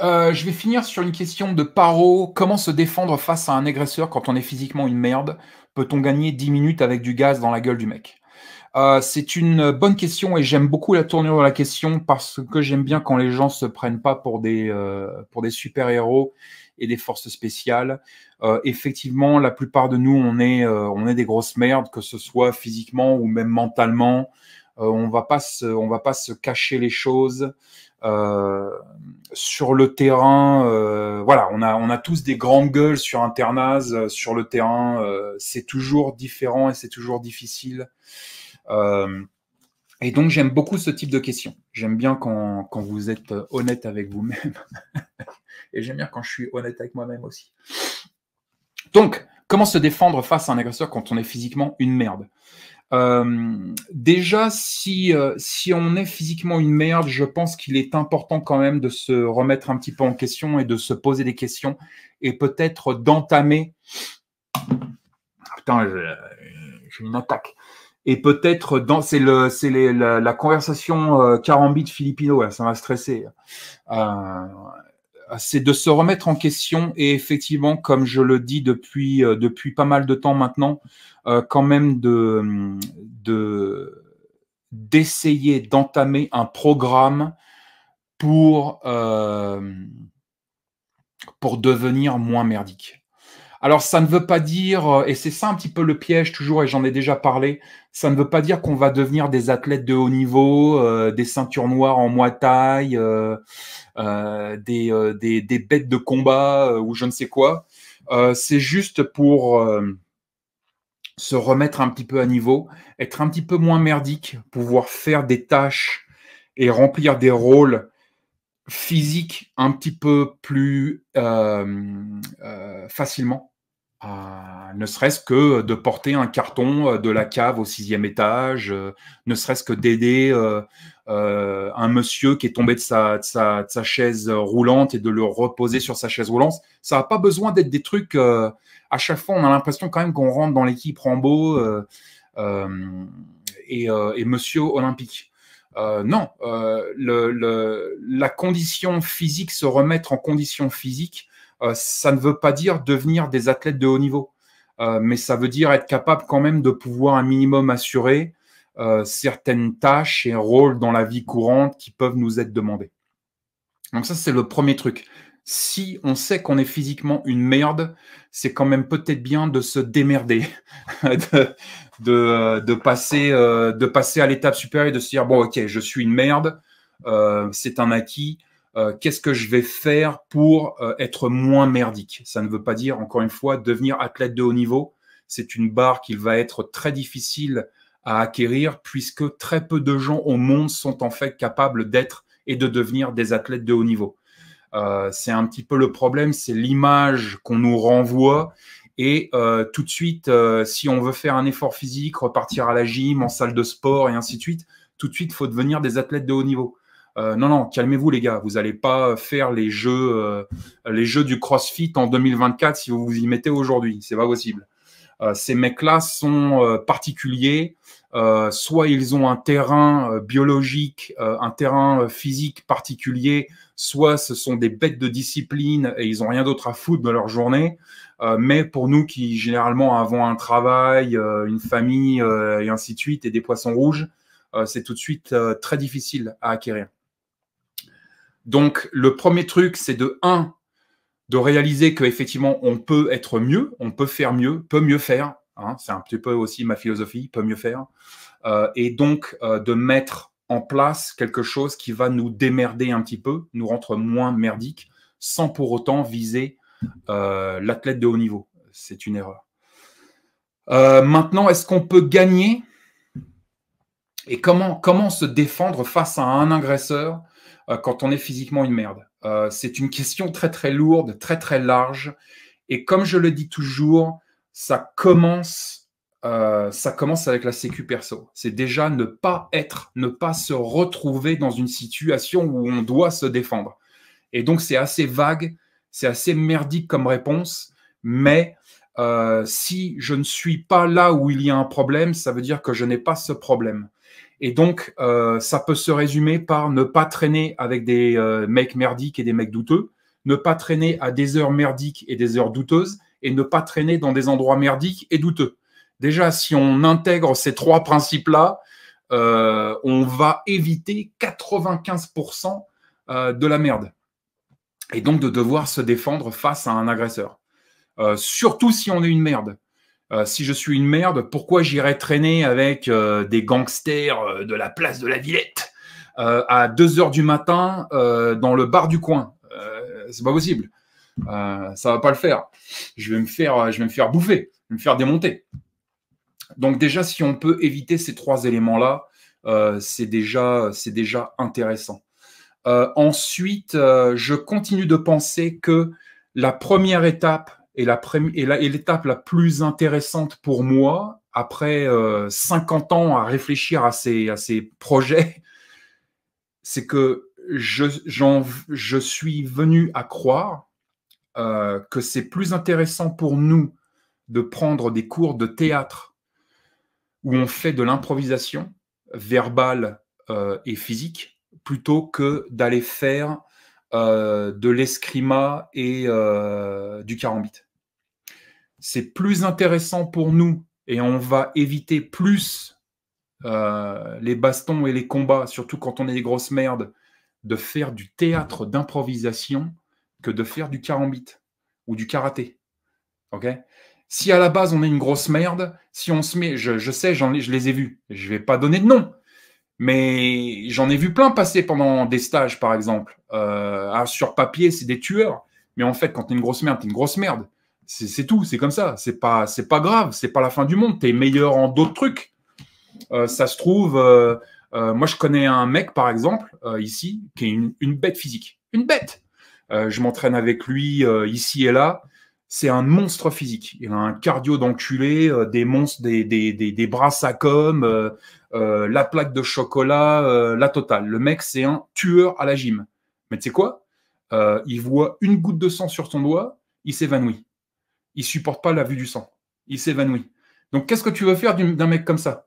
Euh, je vais finir sur une question de Paro. Comment se défendre face à un agresseur quand on est physiquement une merde Peut-on gagner 10 minutes avec du gaz dans la gueule du mec euh, C'est une bonne question et j'aime beaucoup la tournure de la question parce que j'aime bien quand les gens se prennent pas pour des, euh, des super-héros et des forces spéciales. effectivement, la plupart de nous, on est, on est des grosses merdes, que ce soit physiquement ou même mentalement. Euh, on va pas on va pas se cacher les choses. Euh, sur le terrain, euh, voilà, on a, on a tous des grandes gueules sur internaz, sur le terrain, c'est toujours différent et c'est toujours difficile. et donc j'aime beaucoup ce type de questions. J'aime bien quand, quand, vous êtes honnête avec vous-même. et j'aime bien quand je suis honnête avec moi-même aussi. Donc, comment se défendre face à un agresseur quand on est physiquement une merde euh, déjà, si, euh, si on est physiquement une merde, je pense qu'il est important quand même de se remettre un petit peu en question et de se poser des questions et peut-être d'entamer. Ah, putain, je euh, une attaque et peut-être dans c'est le c'est la, conversation euh, carambit filipino ça m'a stressé euh, c'est de se remettre en question et effectivement, comme je le dis depuis, euh, depuis pas mal de temps maintenant, euh, quand même de, de d'essayer d'entamer un programme pour, euh, pour devenir moins merdique. Alors, ça ne veut pas dire, euh, et c'est ça un petit peu le piège toujours, et j'en ai déjà parlé, ça ne veut pas dire qu'on va devenir des athlètes de haut niveau, euh, des ceintures noires en moitié taille, euh, des, des, bêtes de combat ou je ne sais quoi. c'est juste pour se remettre un petit peu à niveau, être un petit peu moins merdique, pouvoir faire des tâches et remplir des rôles physique un petit peu plus euh, euh, facilement. Euh, ne serait-ce que de porter un carton de la cave au sixième étage, ne serait-ce que d'aider un monsieur qui est tombé de sa, chaise roulante et de le reposer sur sa chaise roulante. Ça n'a pas besoin d'être des trucs. à chaque fois, on a l'impression quand même qu'on rentre dans l'équipe Rambo et, et, Monsieur Olympique. Euh, non, euh, la condition physique, se remettre en condition physique, euh, ça ne veut pas dire devenir des athlètes de haut niveau, mais ça veut dire être capable quand même de pouvoir un minimum assurer certaines tâches et rôles dans la vie courante qui peuvent nous être demandés. Donc ça, c'est le premier truc si on sait qu'on est physiquement une merde, c'est quand même peut-être bien de se démerder, euh, de, passer, euh, de passer à l'étape supérieure de se dire, bon, ok, je suis une merde, euh, c'est un acquis, qu'est-ce que je vais faire pour être moins merdique Ça ne veut pas dire, encore une fois, devenir athlète de haut niveau. C'est une barre qu'il va être très difficile à acquérir puisque très peu de gens au monde sont en fait capables d'être et de devenir des athlètes de haut niveau. Euh, c'est un petit peu le problème, c'est l'image qu'on nous renvoie. Et euh, tout de suite, euh, si on veut faire un effort physique, repartir à la gym, en salle de sport et ainsi de suite, tout de suite, faut devenir des athlètes de haut niveau. non, non, calmez-vous les gars, vous n'allez pas faire les jeux, les jeux du CrossFit en 2024 si vous vous y mettez aujourd'hui, c'est pas possible. Euh, ces mecs-là sont euh, particuliers. Euh, soit ils ont un terrain biologique, un terrain physique particulier, soit ce sont des bêtes de discipline et ils ont rien d'autre à foutre de leur journée. mais pour nous qui généralement avons un travail, une famille et ainsi de suite et des poissons rouges, c'est tout de suite très difficile à acquérir. Donc le premier truc, c'est de 1, de réaliser qu'effectivement, on peut être mieux, on peut faire mieux, peut mieux faire. Hein, c'est un petit peu aussi ma philosophie, peut mieux faire. Euh, et donc, euh, de mettre en place quelque chose qui va nous démerder un petit peu, nous rendre moins merdiques, sans pour autant viser euh, l'athlète de haut niveau. C'est une erreur. maintenant, est-ce qu'on peut gagner et comment, comment se défendre face à un agresseur euh, quand on est physiquement une merde euh, C'est une question très très lourde, très très large. Et comme je le dis toujours, ça commence, euh, ça commence avec la sécu perso. C'est déjà ne pas être, ne pas se retrouver dans une situation où on doit se défendre. Et donc c'est assez vague, c'est assez merdique comme réponse, mais si je ne suis pas là où il y a un problème, ça veut dire que je n'ai pas ce problème. Et donc, euh, ça peut se résumer par ne pas traîner avec des euh, mecs merdiques et des mecs douteux, ne pas traîner à des heures merdiques et des heures douteuses, et ne pas traîner dans des endroits merdiques et douteux. Déjà, si on intègre ces trois principes-là, euh, on va éviter 95% de la merde. Et donc de devoir se défendre face à un agresseur. surtout si on est une merde. Euh, si je suis une merde, pourquoi j'irais traîner avec euh, des gangsters euh, de la place de la Villette à 2 heures du matin dans le bar du coin C'est pas possible. ça va pas le faire. Je vais me faire, je vais me faire bouffer, je vais me faire démonter. Donc déjà, si on peut éviter ces trois éléments-là, c'est déjà, c'est déjà intéressant. ensuite, je continue de penser que la première étape et l'étape la, plus intéressante pour moi, après 50 euh, ans à réfléchir à ces, à ces projets, c'est que je, je, suis venu à croire euh, que c'est plus intéressant pour nous de prendre des cours de théâtre où on fait de l'improvisation verbale euh, et physique plutôt que d'aller faire de l'escrima et du carambit c'est plus intéressant pour nous et on va éviter plus euh, les bastons et les combats, surtout quand on est des grosses merdes, de faire du théâtre d'improvisation que de faire du karambit ou du karaté. ok si à la base on est une grosse merde, si on se met, je, sais, j'en, je les ai vus, je ne vais pas donner de nom, mais j'en ai vu plein passer pendant des stages, par exemple. Euh, ah, sur papier, c'est des tueurs, mais en fait, quand t'es une grosse merde, t'es une grosse merde. C'est tout, c'est comme ça. C'est pas, c'est pas grave, c'est pas la fin du monde. T'es meilleur en d'autres trucs. Euh, ça se trouve, euh, euh, moi je connais un mec par exemple ici qui est une, bête physique, une bête. je m'entraîne avec lui ici et là. C'est un monstre physique. Il a un cardio d'enculé, des monstres, des, des, bras la plaque de chocolat, la totale. Le mec, c'est un tueur à la gym. Mais tu sais quoi Il voit une goutte de sang sur son doigt, il s'évanouit il supporte pas la vue du sang. Il s'évanouit. Donc, qu'est-ce que tu veux faire d'un mec comme ça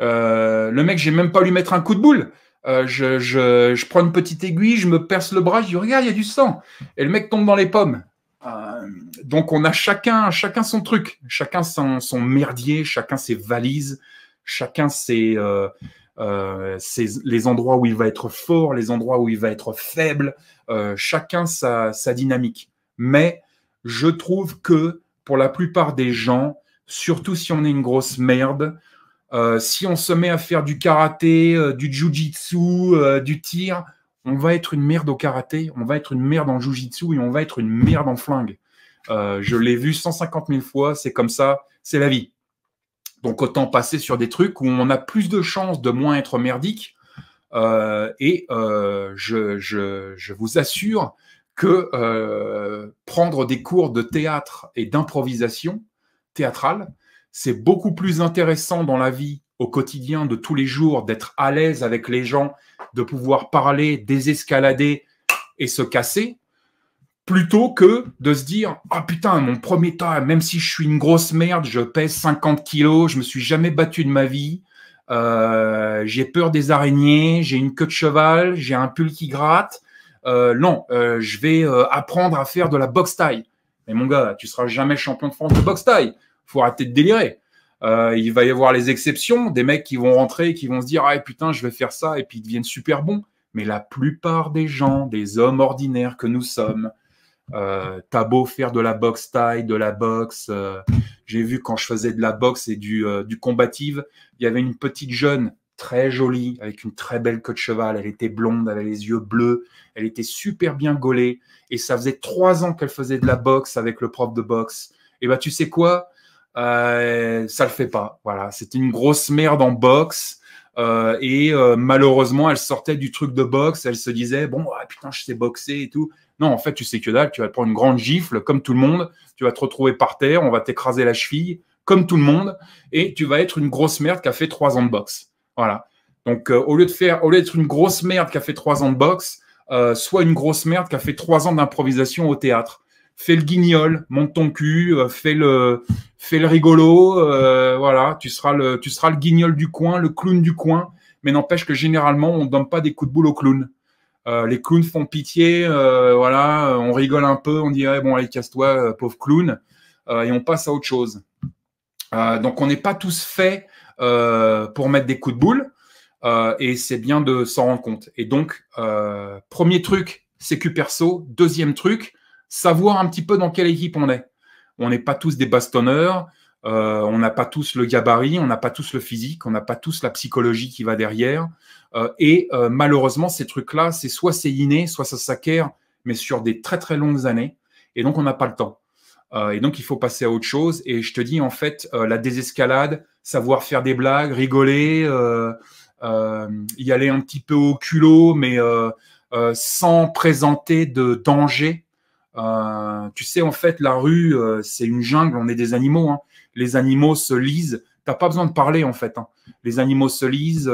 euh, Le mec, j'ai même pas lui mettre un coup de boule. Euh, je, prends une petite aiguille, je me perce le bras, je dis regarde, il y a du sang. Et le mec tombe dans les pommes. Euh, donc, on a chacun, chacun son truc, chacun son, son merdier, chacun ses valises, chacun ses, les endroits où il va être fort, les endroits où il va être faible, chacun sa, sa dynamique. Mais je trouve que pour la plupart des gens, surtout si on est une grosse merde, euh, si on se met à faire du karaté, euh, du jujitsu, euh, du tir, on va être une merde au karaté, on va être une merde en jujitsu et on va être une merde en flingue. je l'ai vu 150 000 fois, c'est comme ça, c'est la vie. Donc autant passer sur des trucs où on a plus de chances de moins être merdique. et je, vous assure que euh, prendre des cours de théâtre et d'improvisation théâtrale, c'est beaucoup plus intéressant dans la vie au quotidien de tous les jours, d'être à l'aise avec les gens, de pouvoir parler, désescalader et se casser, plutôt que de se dire ah putain mon premier tas même si je suis une grosse merde je pèse 50 kilos je me suis jamais battu de ma vie euh, j'ai peur des araignées j'ai une queue de cheval j'ai un pull qui gratte euh, non, euh, je vais euh, apprendre à faire de la boxe taille. Mais mon gars, tu seras jamais champion de France de boxe taille. Faut arrêter de délirer. il va y avoir les exceptions, des mecs qui vont rentrer et qui vont se dire Ah putain, je vais faire ça, et puis ils deviennent super bons. Mais la plupart des gens, des hommes ordinaires que nous sommes, euh, t'as beau faire de la boxe taille, de la boxe. J'ai vu quand je faisais de la boxe et du, du combative, il y avait une petite jeune très jolie, avec une très belle queue de cheval. Elle était blonde, elle avait les yeux bleus, elle était super bien gaulée. Et ça faisait trois ans qu'elle faisait de la boxe avec le prof de boxe. Et bah, tu sais quoi euh, Ça le fait pas. Voilà, c'était une grosse merde en boxe. Euh, et euh, malheureusement, elle sortait du truc de boxe. Elle se disait bon, ah, putain, je sais boxer et tout. Non, en fait, tu sais que dalle. Tu vas te prendre une grande gifle comme tout le monde. Tu vas te retrouver par terre. On va t'écraser la cheville comme tout le monde. Et tu vas être une grosse merde qui a fait trois ans de boxe. Voilà. Donc, euh, au lieu de faire, au lieu d'être une grosse merde qui a fait trois ans de boxe, euh, soit une grosse merde qui a fait trois ans d'improvisation au théâtre. Fais le guignol, monte ton cul, euh, fais le, fais le rigolo, voilà. Tu seras le, tu seras le guignol du coin, le clown du coin. Mais n'empêche que généralement, on ne donne pas des coups de boule aux clowns. les clowns font pitié, voilà. On rigole un peu, on dit eh, bon allez casse-toi, pauvre clown, et on passe à autre chose. donc, on n'est pas tous faits euh, pour mettre des coups de boule. Euh, et c'est bien de s'en rendre compte. Et donc, euh, premier truc, sécu perso. Deuxième truc, savoir un petit peu dans quelle équipe on est. On n'est pas tous des bastonneurs. on n'a pas tous le gabarit, on n'a pas tous le physique, on n'a pas tous la psychologie qui va derrière. et malheureusement, ces trucs-là, c'est soit c'est inné, soit ça s'acquiert, mais sur des très très longues années. Et donc, on n'a pas le temps. Euh, et donc, il faut passer à autre chose. Et je te dis, en fait, euh, la désescalade, savoir faire des blagues, rigoler, euh, y aller un petit peu au culot, mais sans présenter de danger. tu sais, en fait, la rue, c'est une jungle, on est des animaux. Hein. Les animaux se lisent. T'as pas besoin de parler, en fait. Hein. Les animaux se lisent,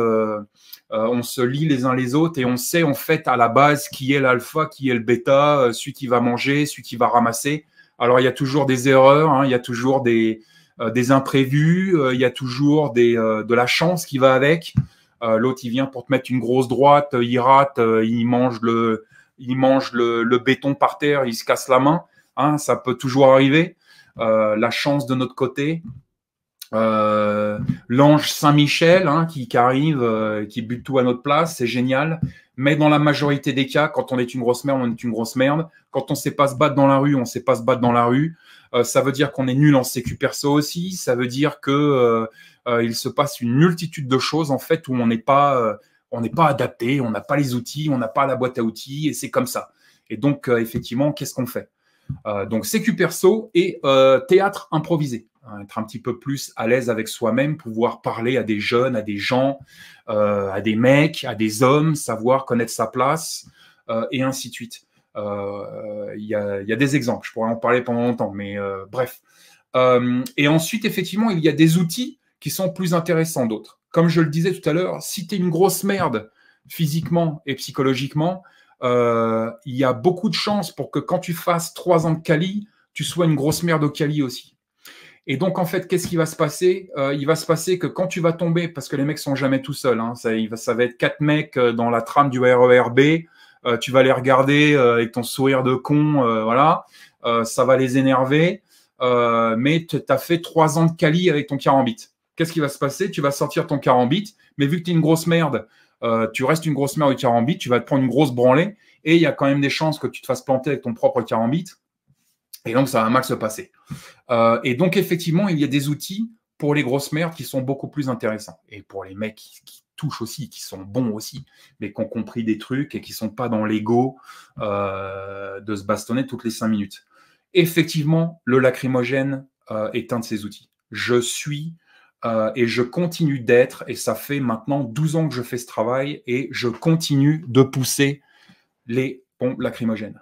on se lit les uns les autres et on sait, en fait, à la base, qui est l'alpha, qui est le bêta, celui qui va manger, celui qui va ramasser. Alors, il y a toujours des erreurs, hein, il y a toujours des, euh, imprévus, euh, il y a toujours euh, de la chance qui va avec. L'autre, il vient pour te mettre une grosse droite, il rate, il mange, le, il mange le, le, béton par terre, il se casse la main. Hein, ça peut toujours arriver. la chance de notre côté, euh, l'ange Saint-Michel hein, qui, arrive, euh, qui bute tout à notre place, c'est génial. Mais dans la majorité des cas, quand on est une grosse merde, on est une grosse merde. Quand on ne sait pas se battre dans la rue, on ne sait pas se battre dans la rue. Euh, ça veut dire qu'on est nul en sécu perso aussi. Ça veut dire que il se passe une multitude de choses en fait où on n'est pas, on n'est pas adapté, on n'a pas les outils, on n'a pas la boîte à outils et c'est comme ça. Et donc effectivement, qu'est-ce qu'on fait Donc sécu perso et théâtre improvisé. Hein, être un petit peu plus à l'aise avec soi-même, pouvoir parler à des jeunes, à des gens, euh, à des mecs, à des hommes, savoir connaître sa place, euh, et ainsi de suite. Euh, il y a, des exemples, je pourrais en parler pendant longtemps, mais bref. et ensuite, effectivement, il y a des outils qui sont plus intéressants d'autres. Comme je le disais tout à l'heure, si tu es une grosse merde physiquement et psychologiquement, il y a beaucoup de chances pour que quand tu fasses trois ans de Cali, tu sois une grosse merde au Cali aussi. Et donc, en fait, qu'est-ce qui va se passer euh, Il va se passer que quand tu vas tomber, parce que les mecs sont jamais tout seuls, hein, ça, il va, être quatre mecs euh, dans la trame du RERB, euh, tu vas les regarder avec ton sourire de con, voilà, ça va les énerver, mais tu as fait trois ans de Cali avec ton carambit. Qu'est-ce qui va se passer Tu vas sortir ton carambit, mais vu que tu es une grosse merde, tu restes une grosse merde du carambit, tu vas te prendre une grosse branlée, et il y a quand même des chances que tu te fasses planter avec ton propre carambit, et donc ça va mal se passer. Euh, et donc, effectivement, il y a des outils pour les grosses mères qui sont beaucoup plus intéressants. Et pour les mecs qui, touchent aussi, qui sont bons aussi, mais qui ont compris des trucs et qui sont pas dans l'ego euh, de se bastonner toutes les cinq minutes. Effectivement, le lacrymogène euh, est un de ces outils. Je suis et je continue d'être, et ça fait maintenant 12 ans que je fais ce travail, et je continue de pousser les pompes lacrymogènes.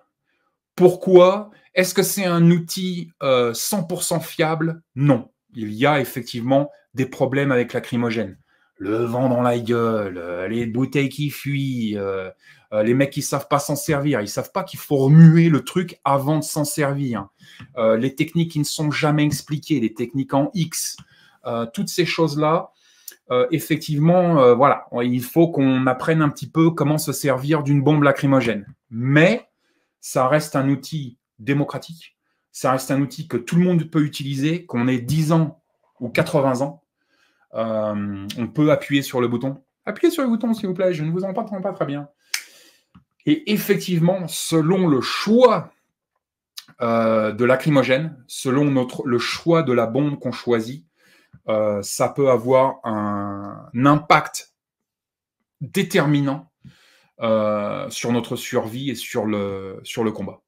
Pourquoi Est-ce que c'est un outil 100% euh, fiable Non. Il y a effectivement des problèmes avec lacrymogène. Le vent dans la gueule, euh, les bouteilles qui fuient, euh, les mecs qui savent pas s'en servir, ils savent pas qu'il faut remuer le truc avant de s'en servir. les techniques qui ne sont jamais expliquées, les techniques en X, toutes ces choses-là, effectivement, voilà, il faut qu'on apprenne un petit peu comment se servir d'une bombe lacrymogène. Mais ça reste un outil démocratique, ça reste un outil que tout le monde peut utiliser, qu'on ait 10 ans ou 80 ans. Euh, on peut appuyer sur le bouton. Appuyez sur le bouton, s'il vous plaît, je ne vous entends pas très bien. Et effectivement, selon le choix euh, de lacrymogène, selon notre, le choix de la bombe qu'on choisit, euh, ça peut avoir un impact déterminant euh, sur notre survie et sur le, sur le combat.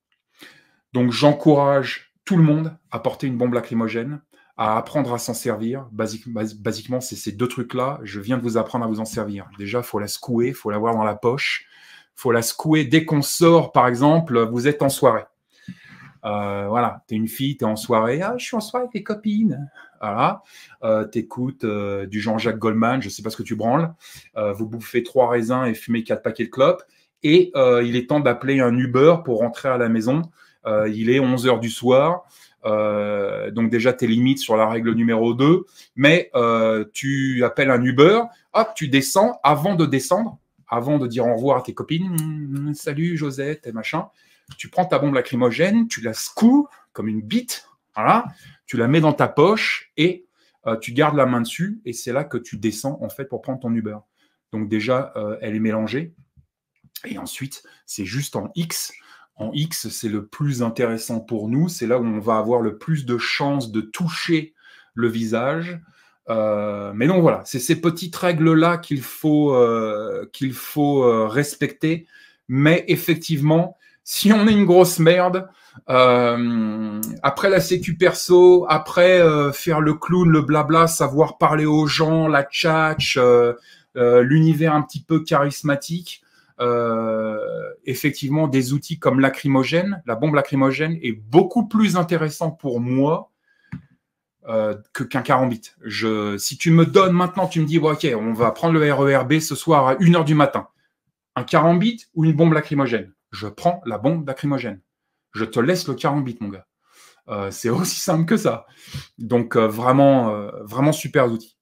Donc j'encourage tout le monde à porter une bombe lacrymogène, à apprendre à s'en servir. basiquement, c'est ces deux trucs-là. Je viens de vous apprendre à vous en servir. Déjà, faut la secouer, faut l'avoir dans la poche, faut la secouer dès qu'on sort, par exemple, vous êtes en soirée. Euh, voilà, tu es une fille, tu es en soirée, ah, je suis en soirée avec tes copines. Voilà, euh, t'écoutes euh, du Jean-Jacques Goldman, je sais pas ce que tu branles. vous bouffez trois raisins et fumez quatre paquets de clopes. Et il est temps d'appeler un Uber pour rentrer à la maison. il est 11 h du soir. donc déjà tes limites sur la règle numéro 2, mais tu appelles un Uber, hop, tu descends, avant de descendre, avant de dire au revoir à tes copines, salut Josette et machin, tu prends ta bombe lacrymogène, tu la secoues comme une bite, voilà, tu la mets dans ta poche et euh, tu gardes la main dessus et c'est là que tu descends en fait pour prendre ton Uber. Donc déjà, euh, elle est mélangée. Et ensuite, c'est juste en X. En X, c'est le plus intéressant pour nous. C'est là où on va avoir le plus de chances de toucher le visage. Euh, mais donc voilà, c'est ces petites règles-là qu'il faut, qu'il faut respecter. Mais effectivement, si on est une grosse merde, euh, après la sécu perso, après euh, faire le clown, le blabla, savoir parler aux gens, la tchatch, euh, l'univers un petit peu charismatique, effectivement, des outils comme lacrymogène, la bombe lacrymogène est beaucoup plus intéressant pour moi que qu'un 40 Je, si tu me donnes maintenant, tu me dis, ok, on va prendre le RERB ce soir à 1h du matin. Un bits ou une bombe lacrymogène je prends la bombe lacrymogène. Je te laisse le bits, mon gars. Euh, c'est aussi simple que ça. Donc euh, vraiment, euh, vraiment super outil.